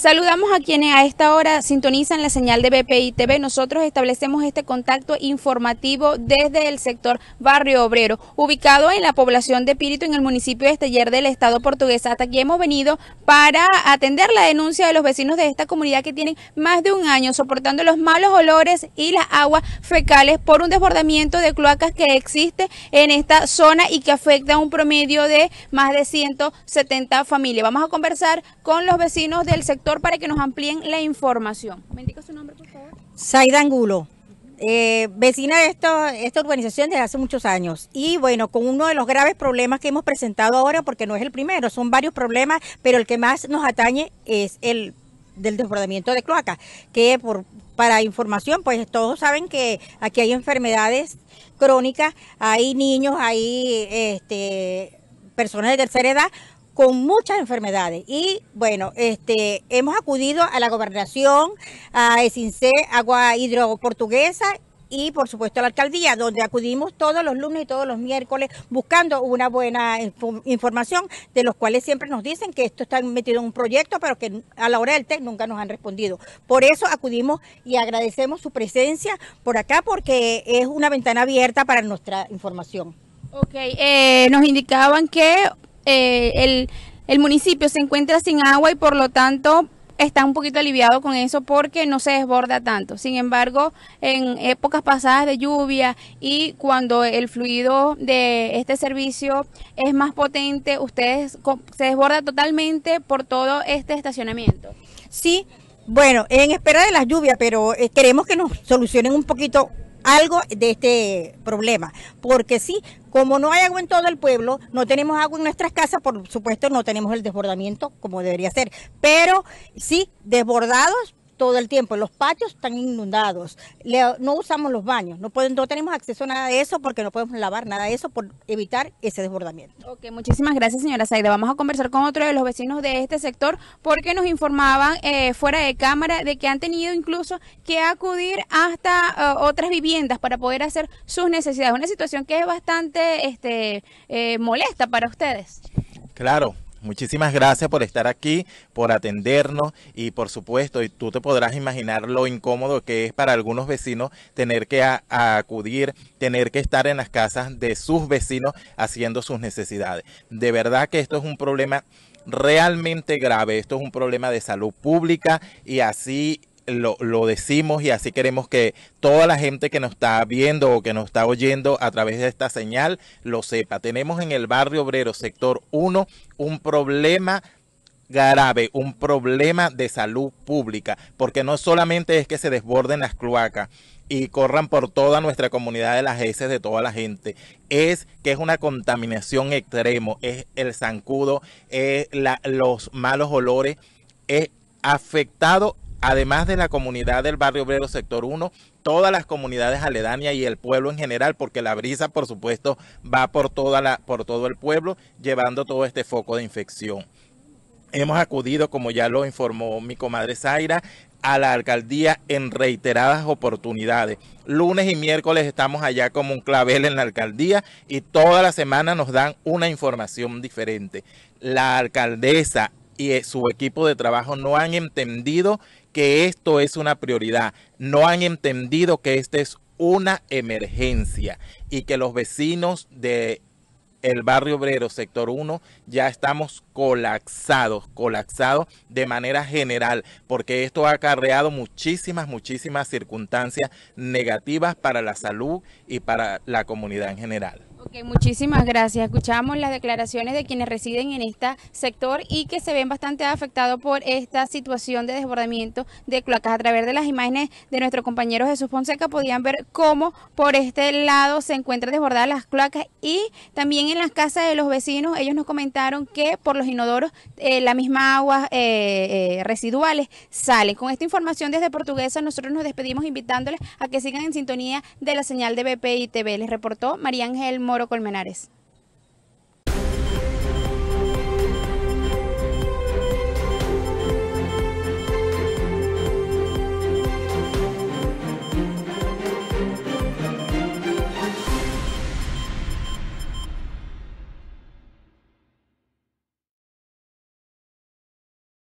Saludamos a quienes a esta hora sintonizan la señal de BPI TV. Nosotros establecemos este contacto informativo desde el sector Barrio Obrero, ubicado en la población de Píritu, en el municipio de Esteller del Estado portugués. Hasta aquí hemos venido para atender la denuncia de los vecinos de esta comunidad que tienen más de un año soportando los malos olores y las aguas fecales por un desbordamiento de cloacas que existe en esta zona y que afecta a un promedio de más de 170 familias. Vamos a conversar con los vecinos del sector para que nos amplíen la información. ¿Me indica su nombre, por favor? Saida Angulo. Eh, vecina de esta, esta urbanización desde hace muchos años y bueno, con uno de los graves problemas que hemos presentado ahora, porque no es el primero, son varios problemas, pero el que más nos atañe es el del desbordamiento de Cloaca, que por, para información, pues todos saben que aquí hay enfermedades crónicas, hay niños, hay este, personas de tercera edad con muchas enfermedades. Y bueno, este, hemos acudido a la gobernación, a ESINCE, Agua Hidroportuguesa y por supuesto a la alcaldía, donde acudimos todos los lunes y todos los miércoles buscando una buena información, de los cuales siempre nos dicen que esto está metido en un proyecto, pero que a la hora del nunca nos han respondido. Por eso acudimos y agradecemos su presencia por acá, porque es una ventana abierta para nuestra información. Ok, eh, nos indicaban que eh, el, el municipio se encuentra sin agua y por lo tanto está un poquito aliviado con eso porque no se desborda tanto. Sin embargo, en épocas pasadas de lluvia y cuando el fluido de este servicio es más potente, ustedes se desborda totalmente por todo este estacionamiento. Sí, bueno, en espera de las lluvias, pero eh, queremos que nos solucionen un poquito algo de este problema, porque sí, como no hay agua en todo el pueblo, no tenemos agua en nuestras casas, por supuesto no tenemos el desbordamiento como debería ser, pero sí, desbordados todo el tiempo. Los patios están inundados. no usamos los baños. No, no tenemos acceso a nada de eso porque no podemos lavar nada de eso por evitar ese desbordamiento. Ok, muchísimas gracias, señora Saida. Vamos a conversar con otro de los vecinos de este sector porque nos informaban eh, fuera de cámara de que han tenido incluso que acudir hasta eh, otras viviendas para poder hacer sus necesidades. Una situación que es bastante este, eh, molesta para ustedes. Claro, Muchísimas gracias por estar aquí, por atendernos y por supuesto, y tú te podrás imaginar lo incómodo que es para algunos vecinos tener que acudir, tener que estar en las casas de sus vecinos haciendo sus necesidades. De verdad que esto es un problema realmente grave. Esto es un problema de salud pública y así lo, decimos y así queremos que toda la gente que nos está viendo o que nos está oyendo a través de esta señal lo sepa. Tenemos en el barrio obrero, sector 1, un problema grave, un problema de salud pública, porque no solamente es que se desborden las cloacas y corran por toda nuestra comunidad de las heces de toda la gente, es que es una contaminación extremo, es el zancudo, es los malos olores, es afectado además de la comunidad del barrio obrero sector 1, todas las comunidades aledañas y el pueblo en general, porque la brisa, por supuesto, va por, toda la, por todo el pueblo, llevando todo este foco de infección. Hemos acudido, como ya lo informó mi comadre Zaira, a la alcaldía en reiteradas oportunidades. Lunes y miércoles estamos allá como un clavel en la alcaldía y toda la semana nos dan una información diferente. La alcaldesa y eh, su equipo de trabajo no han entendido que esto es una prioridad, no han entendido que esta es una emergencia y que los vecinos de el barrio obrero sector 1 ya estamos colapsados, colapsados de manera general, porque esto ha acarreado muchísimas, muchísimas circunstancias negativas para la salud y para la comunidad en general muchísimas gracias. Escuchamos las declaraciones de quienes residen en este sector y que se ven bastante afectados por esta situación de desbordamiento de cloacas. A través de las imágenes de nuestro compañero Jesús Fonseca podían ver cómo por este lado se encuentran desbordadas las cloacas y también en las casas de los vecinos ellos nos comentaron que por los inodoros eh, la misma agua eh, eh residuales sale. Con esta información desde Portuguesa nosotros nos despedimos invitándoles a que sigan en sintonía de la señal de BPI TV. Les reportó María Ángel Mor Colmenares.